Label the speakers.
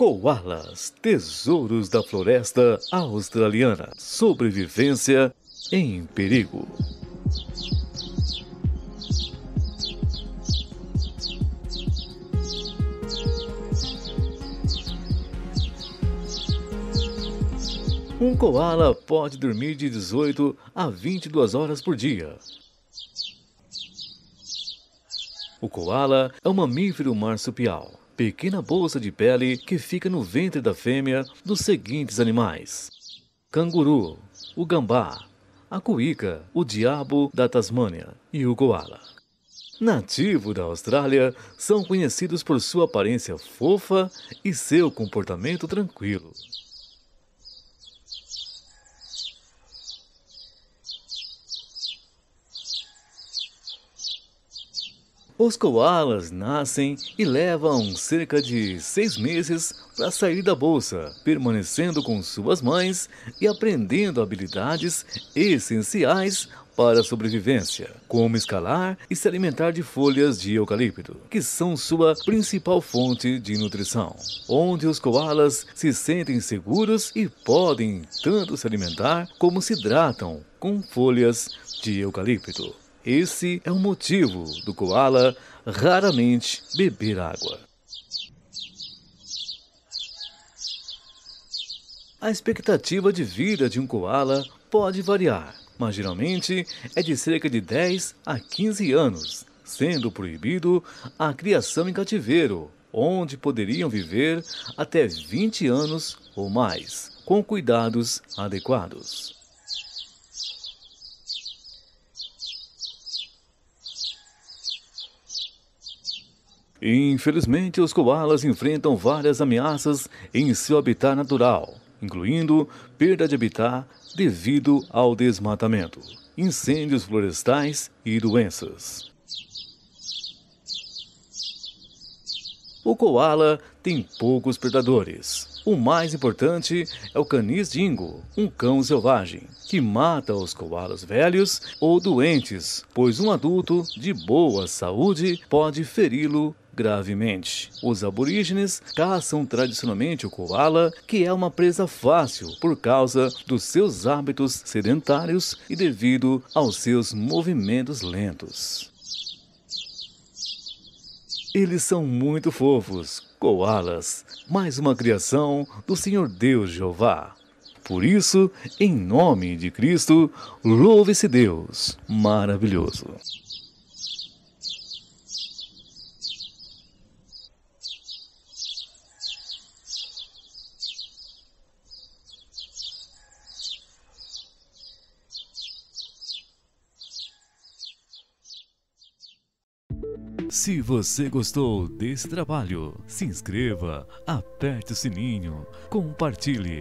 Speaker 1: Koalas, tesouros da floresta australiana, sobrevivência em perigo. Um koala pode dormir de 18 a 22 horas por dia. O koala é um mamífero marsupial pequena bolsa de pele que fica no ventre da fêmea dos seguintes animais: canguru, o gambá, a cuíca, o diabo da Tasmânia e o koala. Nativo da Austrália, são conhecidos por sua aparência fofa e seu comportamento tranquilo. Os koalas nascem e levam cerca de seis meses para sair da bolsa, permanecendo com suas mães e aprendendo habilidades essenciais para a sobrevivência, como escalar e se alimentar de folhas de eucalipto, que são sua principal fonte de nutrição, onde os koalas se sentem seguros e podem tanto se alimentar como se hidratam com folhas de eucalipto. Esse é o motivo do koala raramente beber água. A expectativa de vida de um koala pode variar, mas geralmente é de cerca de 10 a 15 anos, sendo proibido a criação em cativeiro, onde poderiam viver até 20 anos ou mais, com cuidados adequados. Infelizmente, os koalas enfrentam várias ameaças em seu habitat natural, incluindo perda de habitat devido ao desmatamento, incêndios florestais e doenças. O koala tem poucos predadores. O mais importante é o canis dingo, um cão selvagem, que mata os koalas velhos ou doentes, pois um adulto de boa saúde pode feri-lo gravemente. Os aborígenes caçam tradicionalmente o koala, que é uma presa fácil por causa dos seus hábitos sedentários e devido aos seus movimentos lentos. Eles são muito fofos, koalas, mais uma criação do Senhor Deus Jeová. Por isso, em nome de Cristo, louve-se Deus maravilhoso. Se você gostou desse trabalho, se inscreva, aperte o sininho, compartilhe